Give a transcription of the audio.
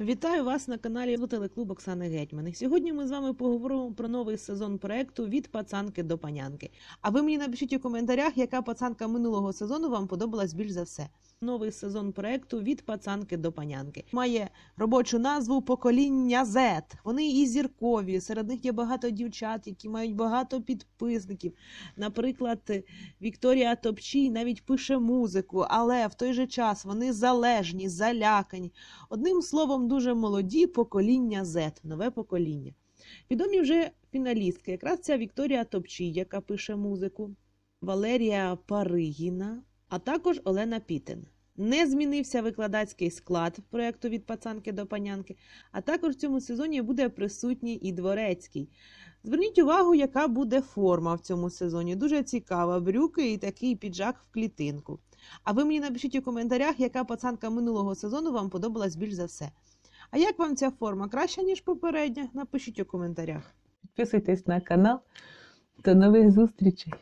Вітаю вас на каналі Телеклуб Оксани Гетьмани. Сьогодні ми з вами поговоримо про новий сезон проекту від пацанки до панянки. А ви мені напишіть у коментарях, яка пацанка минулого сезону вам подобалась більш за все. Новий сезон проекту від пацанки до панянки має робочу назву Покоління Z. Вони і зіркові. Серед них є багато дівчат, які мають багато підписників. Наприклад, Вікторія Топчій навіть пише музику, але в той же час вони залежні, залякані. Одним словом дуже молоді покоління Z, нове покоління. Відомі вже фіналістки, якраз ця Вікторія Топчій, яка пише музику, Валерія Паригіна, а також Олена Пітен. Не змінився викладацький склад проєкту від пацанки до панянки, а також в цьому сезоні буде присутній і дворецький. Зверніть увагу, яка буде форма в цьому сезоні. Дуже цікава, брюки і такий піджак в клітинку. А ви мені напишіть у коментарях, яка пацанка минулого сезону вам подобалась більш за все. А як вам ця форма краща, ніж попередня? Напишіть у коментарях. Підписуйтесь на канал. До нових зустрічей!